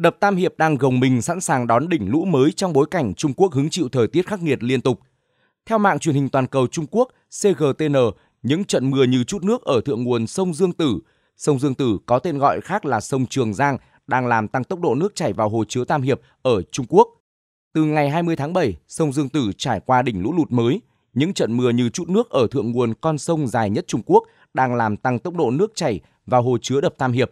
Đập Tam Hiệp đang gồng mình sẵn sàng đón đỉnh lũ mới trong bối cảnh Trung Quốc hứng chịu thời tiết khắc nghiệt liên tục. Theo mạng truyền hình toàn cầu Trung Quốc CGTN, những trận mưa như chút nước ở thượng nguồn sông Dương Tử, sông Dương Tử có tên gọi khác là sông Trường Giang, đang làm tăng tốc độ nước chảy vào hồ chứa Tam Hiệp ở Trung Quốc. Từ ngày 20 tháng 7, sông Dương Tử trải qua đỉnh lũ lụt mới. Những trận mưa như chút nước ở thượng nguồn con sông dài nhất Trung Quốc đang làm tăng tốc độ nước chảy vào hồ chứa đập Tam Hiệp.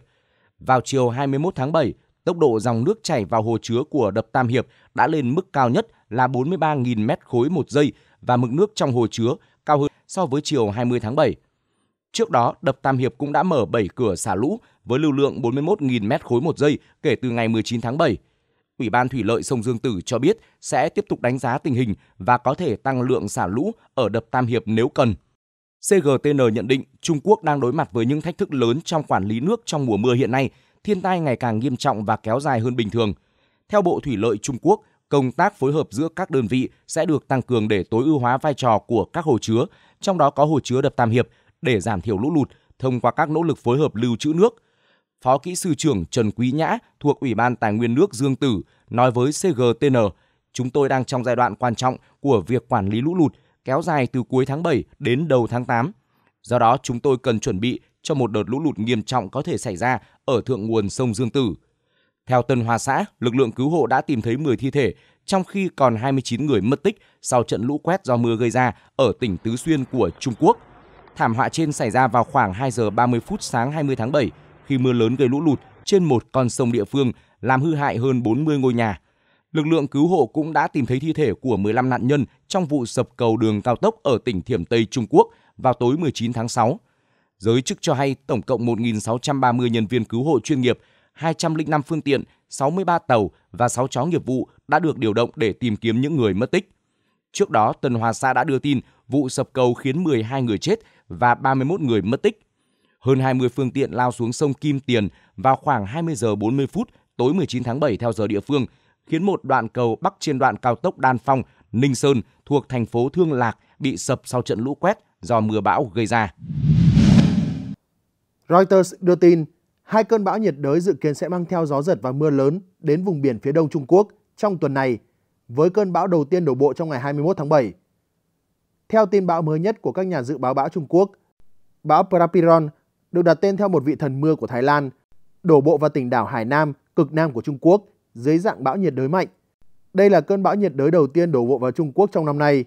Vào chiều 21 tháng 7, tốc độ dòng nước chảy vào hồ chứa của đập Tam Hiệp đã lên mức cao nhất là 43.000 mét khối một giây và mực nước trong hồ chứa cao hơn so với chiều 20 tháng 7. Trước đó, đập Tam Hiệp cũng đã mở 7 cửa xả lũ với lưu lượng 41.000 mét khối một giây kể từ ngày 19 tháng 7. Ủy ban Thủy lợi Sông Dương Tử cho biết sẽ tiếp tục đánh giá tình hình và có thể tăng lượng xả lũ ở đập Tam Hiệp nếu cần. CGTN nhận định Trung Quốc đang đối mặt với những thách thức lớn trong quản lý nước trong mùa mưa hiện nay thiên tai ngày càng nghiêm trọng và kéo dài hơn bình thường. Theo Bộ Thủy lợi Trung Quốc, công tác phối hợp giữa các đơn vị sẽ được tăng cường để tối ưu hóa vai trò của các hồ chứa, trong đó có hồ chứa đập Tam Hiệp để giảm thiểu lũ lụt thông qua các nỗ lực phối hợp lưu trữ nước. Phó kỹ sư trưởng Trần Quý Nhã thuộc Ủy ban Tài nguyên nước Dương Tử nói với CGTN, chúng tôi đang trong giai đoạn quan trọng của việc quản lý lũ lụt kéo dài từ cuối tháng 7 đến đầu tháng 8. Do đó, chúng tôi cần chuẩn bị cho một đợt lũ lụt nghiêm trọng có thể xảy ra ở thượng nguồn sông Dương Tử. Theo Tân Hoa xã, lực lượng cứu hộ đã tìm thấy 10 thi thể, trong khi còn 29 người mất tích sau trận lũ quét do mưa gây ra ở tỉnh Tứ Xuyên của Trung Quốc. Thảm họa trên xảy ra vào khoảng 2 giờ 30 phút sáng 20 tháng 7 khi mưa lớn gây lũ lụt trên một con sông địa phương làm hư hại hơn 40 ngôi nhà. Lực lượng cứu hộ cũng đã tìm thấy thi thể của 15 nạn nhân trong vụ sập cầu đường cao tốc ở tỉnh Thiểm Tây Trung Quốc vào tối 19 tháng 6 Giới chức cho hay tổng cộng 1.630 nhân viên cứu hộ chuyên nghiệp, 205 phương tiện, 63 tàu và 6 chó nghiệp vụ đã được điều động để tìm kiếm những người mất tích. Trước đó, Tân Hoa Xã đã đưa tin vụ sập cầu khiến 12 người chết và 31 người mất tích. Hơn 20 phương tiện lao xuống sông Kim Tiền vào khoảng 20 giờ 40 phút tối 19 tháng 7 theo giờ địa phương, khiến một đoạn cầu bắc trên đoạn cao tốc Đan Phong, Ninh Sơn thuộc thành phố Thương Lạc bị sập sau trận lũ quét do mưa bão gây ra. Reuters đưa tin, hai cơn bão nhiệt đới dự kiến sẽ mang theo gió giật và mưa lớn đến vùng biển phía đông Trung Quốc trong tuần này, với cơn bão đầu tiên đổ bộ trong ngày 21 tháng 7. Theo tin bão mới nhất của các nhà dự báo bão Trung Quốc, bão Prapiron được đặt tên theo một vị thần mưa của Thái Lan, đổ bộ vào tỉnh đảo Hải Nam, cực nam của Trung Quốc dưới dạng bão nhiệt đới mạnh. Đây là cơn bão nhiệt đới đầu tiên đổ bộ vào Trung Quốc trong năm nay.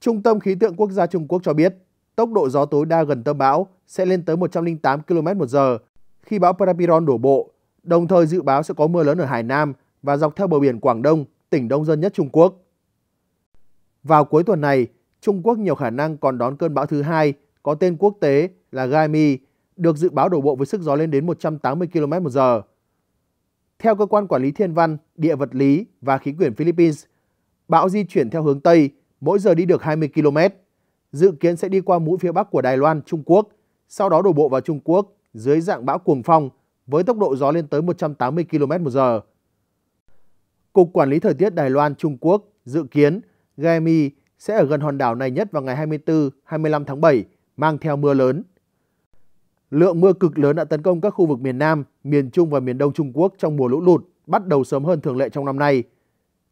Trung tâm Khí tượng Quốc gia Trung Quốc cho biết, tốc độ gió tối đa gần tâm bão sẽ lên tới 108 km một giờ khi bão Parapiron đổ bộ, đồng thời dự báo sẽ có mưa lớn ở Hải Nam và dọc theo bờ biển Quảng Đông, tỉnh đông dân nhất Trung Quốc. Vào cuối tuần này, Trung Quốc nhiều khả năng còn đón cơn bão thứ hai có tên quốc tế là Gaimi, được dự báo đổ bộ với sức gió lên đến 180 km một giờ. Theo cơ quan quản lý thiên văn, địa vật lý và khí quyển Philippines, bão di chuyển theo hướng Tây, mỗi giờ đi được 20 km dự kiến sẽ đi qua mũi phía bắc của Đài Loan, Trung Quốc, sau đó đổ bộ vào Trung Quốc dưới dạng bão cuồng phong với tốc độ gió lên tới 180 km/h. Cục Quản lý Thời tiết Đài Loan, Trung Quốc dự kiến Gemi sẽ ở gần hòn đảo này nhất vào ngày 24-25 tháng 7, mang theo mưa lớn. Lượng mưa cực lớn đã tấn công các khu vực miền Nam, miền Trung và miền Đông Trung Quốc trong mùa lũ lụt bắt đầu sớm hơn thường lệ trong năm nay.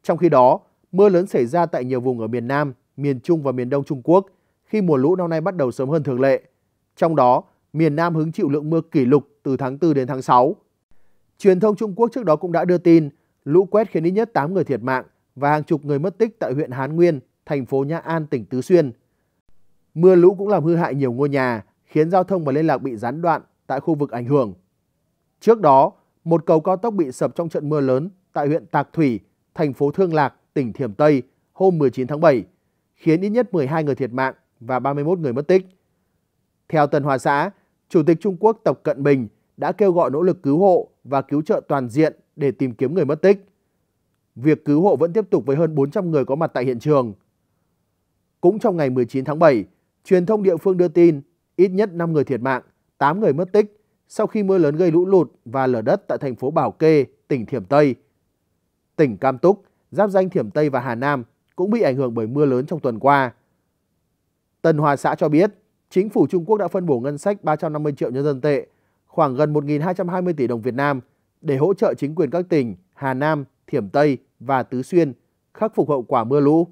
Trong khi đó, mưa lớn xảy ra tại nhiều vùng ở miền Nam, miền Trung và miền Đông Trung Quốc khi mùa lũ năm nay bắt đầu sớm hơn thường lệ. Trong đó, miền Nam hứng chịu lượng mưa kỷ lục từ tháng 4 đến tháng 6. Truyền thông Trung Quốc trước đó cũng đã đưa tin lũ quét khiến ít nhất 8 người thiệt mạng và hàng chục người mất tích tại huyện Hán Nguyên, thành phố Nha An, tỉnh Tứ Xuyên. Mưa lũ cũng làm hư hại nhiều ngôi nhà, khiến giao thông và liên lạc bị gián đoạn tại khu vực ảnh hưởng. Trước đó, một cầu cao tốc bị sập trong trận mưa lớn tại huyện Tạc Thủy, thành phố Thương Lạc, tỉnh Thiểm Tây hôm 19 tháng 7, khiến ít nhất 12 người thiệt mạng và 31 người mất tích. Theo Tân Hoa Xã, Chủ tịch Trung Quốc Tập Cận Bình đã kêu gọi nỗ lực cứu hộ và cứu trợ toàn diện để tìm kiếm người mất tích. Việc cứu hộ vẫn tiếp tục với hơn 400 người có mặt tại hiện trường. Cũng trong ngày 19 tháng 7, truyền thông địa phương đưa tin ít nhất 5 người thiệt mạng, 8 người mất tích sau khi mưa lớn gây lũ lụt và lở đất tại thành phố Bảo Kê, tỉnh Thiểm Tây. Tỉnh Cam Túc, giáp danh Thiểm Tây và Hà Nam cũng bị ảnh hưởng bởi mưa lớn trong tuần qua. Tân Hoa xã cho biết, chính phủ Trung Quốc đã phân bổ ngân sách 350 triệu nhân dân tệ, khoảng gần 1.220 tỷ đồng Việt Nam để hỗ trợ chính quyền các tỉnh Hà Nam, Thiểm Tây và Tứ Xuyên khắc phục hậu quả mưa lũ.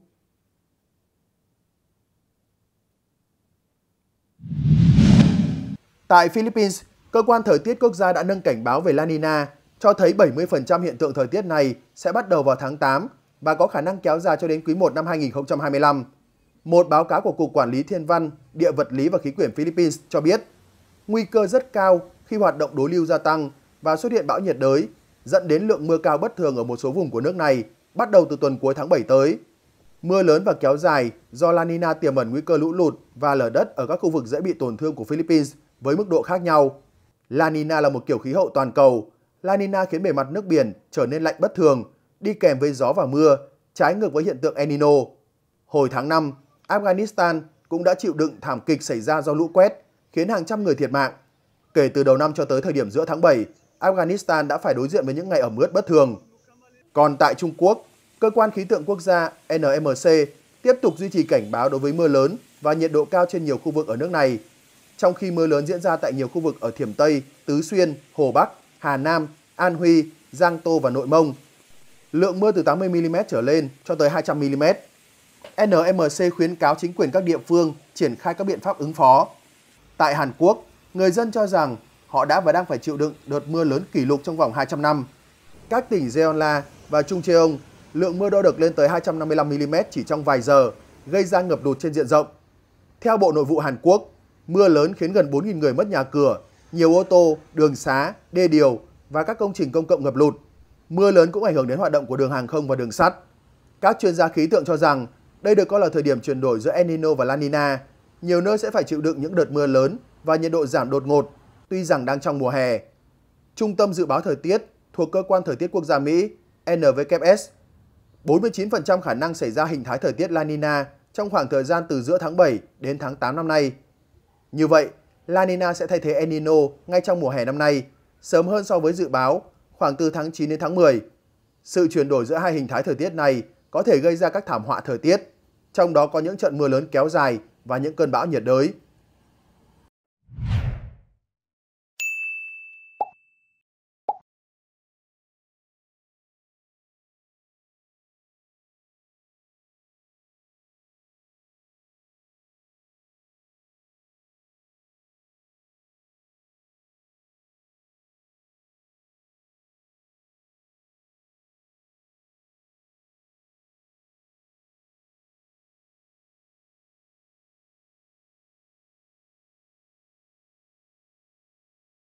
Tại Philippines, cơ quan thời tiết quốc gia đã nâng cảnh báo về La Nina, cho thấy 70% hiện tượng thời tiết này sẽ bắt đầu vào tháng 8 và có khả năng kéo dài cho đến quý 1 năm 2025. Một báo cáo của Cục Quản lý Thiên văn, Địa vật lý và Khí quyển Philippines cho biết, nguy cơ rất cao khi hoạt động đối lưu gia tăng và xuất hiện bão nhiệt đới, dẫn đến lượng mưa cao bất thường ở một số vùng của nước này bắt đầu từ tuần cuối tháng 7 tới. Mưa lớn và kéo dài do La Nina tiềm ẩn nguy cơ lũ lụt và lở đất ở các khu vực dễ bị tổn thương của Philippines với mức độ khác nhau. La Nina là một kiểu khí hậu toàn cầu. La Nina khiến bề mặt nước biển trở nên lạnh bất thường, đi kèm với gió và mưa, trái ngược với hiện tượng El Nino. Hồi tháng 5, Afghanistan cũng đã chịu đựng thảm kịch xảy ra do lũ quét, khiến hàng trăm người thiệt mạng. Kể từ đầu năm cho tới thời điểm giữa tháng 7, Afghanistan đã phải đối diện với những ngày ẩm ướt bất thường. Còn tại Trung Quốc, cơ quan khí tượng quốc gia NMC tiếp tục duy trì cảnh báo đối với mưa lớn và nhiệt độ cao trên nhiều khu vực ở nước này, trong khi mưa lớn diễn ra tại nhiều khu vực ở Thiểm Tây, Tứ Xuyên, Hồ Bắc, Hà Nam, An Huy, Giang Tô và Nội Mông. Lượng mưa từ 80mm trở lên cho tới 200mm. NMC khuyến cáo chính quyền các địa phương triển khai các biện pháp ứng phó. Tại Hàn Quốc, người dân cho rằng họ đã và đang phải chịu đựng đợt mưa lớn kỷ lục trong vòng 200 năm. Các tỉnh Jeonla và Chungcheong, lượng mưa đo được lên tới 255 mm chỉ trong vài giờ, gây ra ngập lụt trên diện rộng. Theo Bộ Nội vụ Hàn Quốc, mưa lớn khiến gần 4.000 người mất nhà cửa, nhiều ô tô, đường xá, đê điều và các công trình công cộng ngập lụt. Mưa lớn cũng ảnh hưởng đến hoạt động của đường hàng không và đường sắt. Các chuyên gia khí tượng cho rằng đây được coi là thời điểm chuyển đổi giữa El Nino và La Nina. Nhiều nơi sẽ phải chịu đựng những đợt mưa lớn và nhiệt độ giảm đột ngột, tuy rằng đang trong mùa hè. Trung tâm Dự báo Thời tiết thuộc Cơ quan Thời tiết Quốc gia Mỹ NWS 49% khả năng xảy ra hình thái thời tiết La Nina trong khoảng thời gian từ giữa tháng 7 đến tháng 8 năm nay. Như vậy, La Nina sẽ thay thế El Nino ngay trong mùa hè năm nay, sớm hơn so với dự báo, khoảng từ tháng 9 đến tháng 10. Sự chuyển đổi giữa hai hình thái thời tiết này có thể gây ra các thảm họa thời tiết trong đó có những trận mưa lớn kéo dài và những cơn bão nhiệt đới